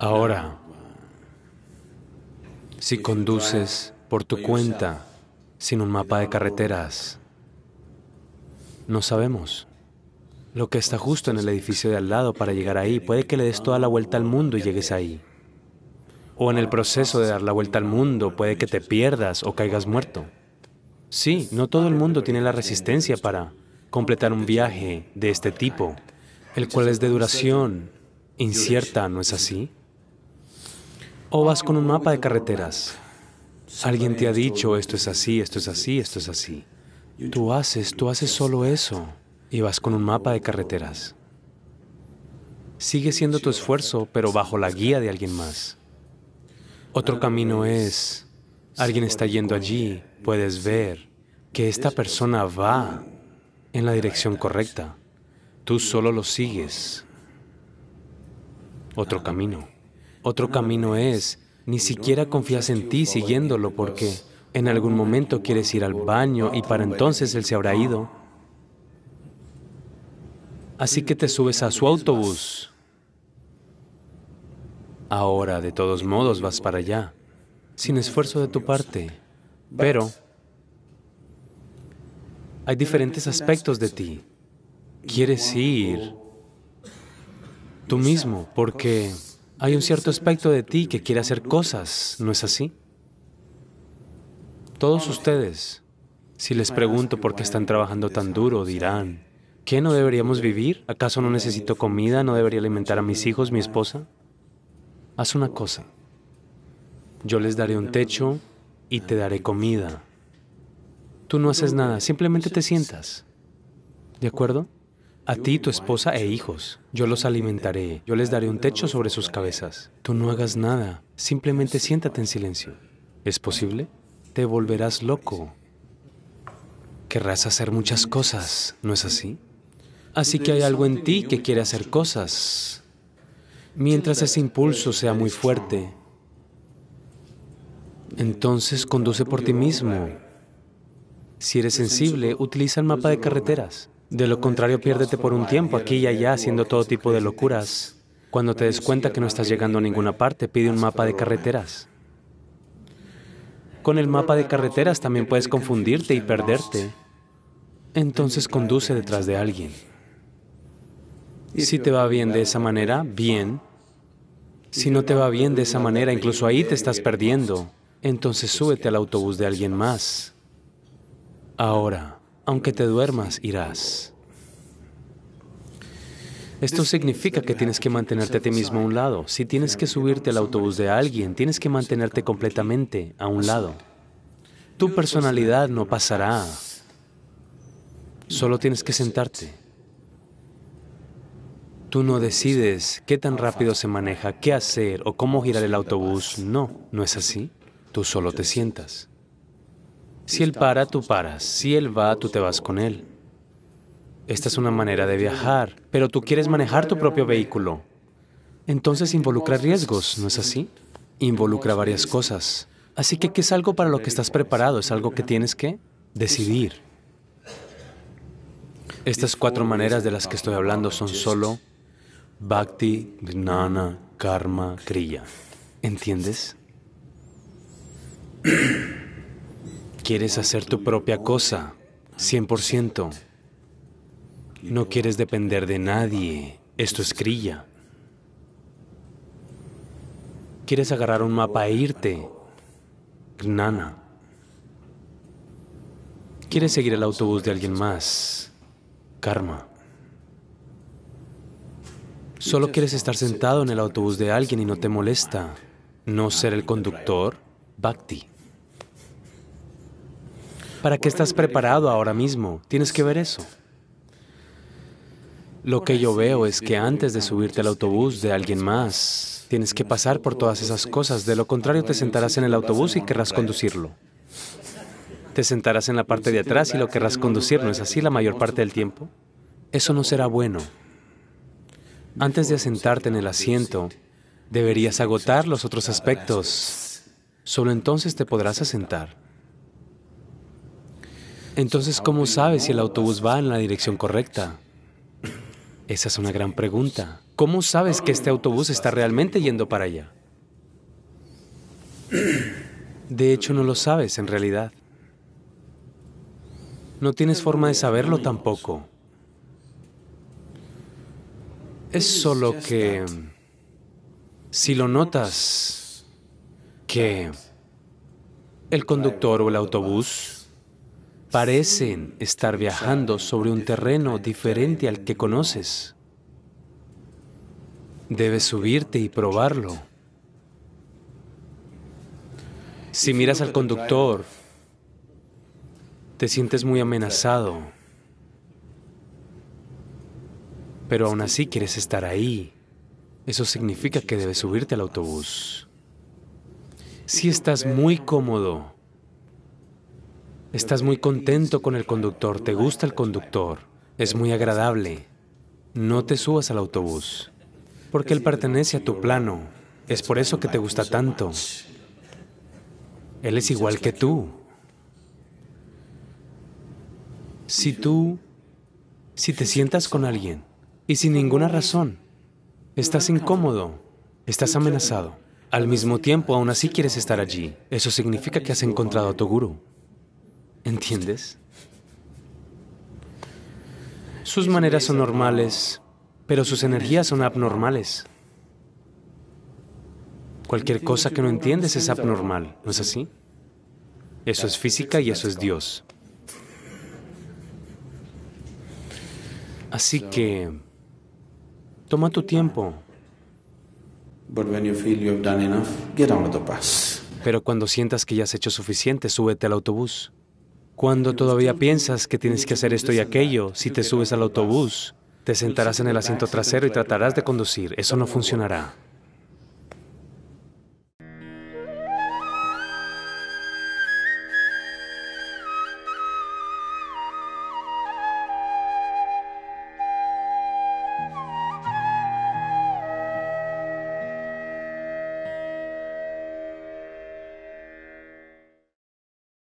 Ahora, si conduces por tu cuenta, sin un mapa de carreteras, no sabemos lo que está justo en el edificio de al lado para llegar ahí. Puede que le des toda la vuelta al mundo y llegues ahí. O en el proceso de dar la vuelta al mundo, puede que te pierdas o caigas muerto. Sí, no todo el mundo tiene la resistencia para completar un viaje de este tipo, el cual es de duración incierta, ¿no es así? O vas con un mapa de carreteras. Alguien te ha dicho, esto es así, esto es así, esto es así. Tú haces, tú haces solo eso. Y vas con un mapa de carreteras. Sigue siendo tu esfuerzo, pero bajo la guía de alguien más. Otro camino es, alguien está yendo allí, puedes ver que esta persona va en la dirección correcta. Tú solo lo sigues. Otro camino. Otro camino es, ni siquiera confías en ti siguiéndolo porque en algún momento quieres ir al baño y para entonces él se habrá ido. Así que te subes a su autobús. Ahora, de todos modos, vas para allá, sin esfuerzo de tu parte. Pero hay diferentes aspectos de ti. Quieres ir tú mismo, porque hay un cierto aspecto de ti que quiere hacer cosas, ¿no es así? Todos ustedes, si les pregunto por qué están trabajando tan duro, dirán, ¿qué no deberíamos vivir? ¿Acaso no necesito comida? ¿No debería alimentar a mis hijos, mi esposa? Haz una cosa. Yo les daré un techo y te daré comida. Tú no haces nada, simplemente te sientas. ¿De acuerdo? A ti, tu esposa e hijos. Yo los alimentaré. Yo les daré un techo sobre sus cabezas. Tú no hagas nada. Simplemente siéntate en silencio. ¿Es posible? Te volverás loco. Querrás hacer muchas cosas, ¿no es así? Así que hay algo en ti que quiere hacer cosas. Mientras ese impulso sea muy fuerte, entonces conduce por ti mismo. Si eres sensible, utiliza el mapa de carreteras. De lo contrario, piérdete por un tiempo aquí y allá haciendo todo tipo de locuras. Cuando te des cuenta que no estás llegando a ninguna parte, pide un mapa de carreteras. Con el mapa de carreteras también puedes confundirte y perderte. Entonces conduce detrás de alguien. Si te va bien de esa manera, bien. Si no te va bien de esa manera, incluso ahí te estás perdiendo. Entonces súbete al autobús de alguien más. Ahora aunque te duermas, irás. Esto significa que tienes que mantenerte a ti mismo a un lado. Si tienes que subirte al autobús de alguien, tienes que mantenerte completamente a un lado. Tu personalidad no pasará. Solo tienes que sentarte. Tú no decides qué tan rápido se maneja, qué hacer o cómo girar el autobús. No, no es así. Tú solo te sientas. Si él para, tú paras. Si él va, tú te vas con él. Esta es una manera de viajar, pero tú quieres manejar tu propio vehículo. Entonces involucra riesgos, ¿no es así? Involucra varias cosas. Así que, ¿qué es algo para lo que estás preparado? Es algo que tienes que decidir. Estas cuatro maneras de las que estoy hablando son solo bhakti, gnana, karma, kriya. ¿Entiendes? Quieres hacer tu propia cosa, 100%. No quieres depender de nadie. Esto es crilla. Quieres agarrar un mapa e irte. Gnana. Quieres seguir el autobús de alguien más. Karma. Solo quieres estar sentado en el autobús de alguien y no te molesta. No ser el conductor. Bhakti. ¿Para qué estás preparado ahora mismo? Tienes que ver eso. Lo que yo veo es que antes de subirte al autobús de alguien más, tienes que pasar por todas esas cosas. De lo contrario, te sentarás en el autobús y querrás conducirlo. Te sentarás en la parte de atrás y lo querrás conducir. ¿No es así la mayor parte del tiempo? Eso no será bueno. Antes de asentarte en el asiento, deberías agotar los otros aspectos. Solo entonces te podrás asentar. Entonces, ¿cómo sabes si el autobús va en la dirección correcta? Esa es una gran pregunta. ¿Cómo sabes que este autobús está realmente yendo para allá? De hecho, no lo sabes en realidad. No tienes forma de saberlo tampoco. Es solo que si lo notas que el conductor o el autobús Parecen estar viajando sobre un terreno diferente al que conoces. Debes subirte y probarlo. Si miras al conductor, te sientes muy amenazado, pero aún así quieres estar ahí. Eso significa que debes subirte al autobús. Si estás muy cómodo, Estás muy contento con el conductor, te gusta el conductor, es muy agradable. No te subas al autobús, porque él pertenece a tu plano. Es por eso que te gusta tanto. Él es igual que tú. Si tú, si te sientas con alguien y sin ninguna razón, estás incómodo, estás amenazado, al mismo tiempo aún así quieres estar allí, eso significa que has encontrado a tu guru. ¿Entiendes? Sus maneras son normales, pero sus energías son abnormales. Cualquier cosa que no entiendes es abnormal, ¿no es así? Eso es física y eso es Dios. Así que, toma tu tiempo. Pero cuando sientas que ya has hecho suficiente, súbete al autobús. Cuando todavía piensas que tienes que hacer esto y aquello, si te subes al autobús, te sentarás en el asiento trasero y tratarás de conducir. Eso no funcionará.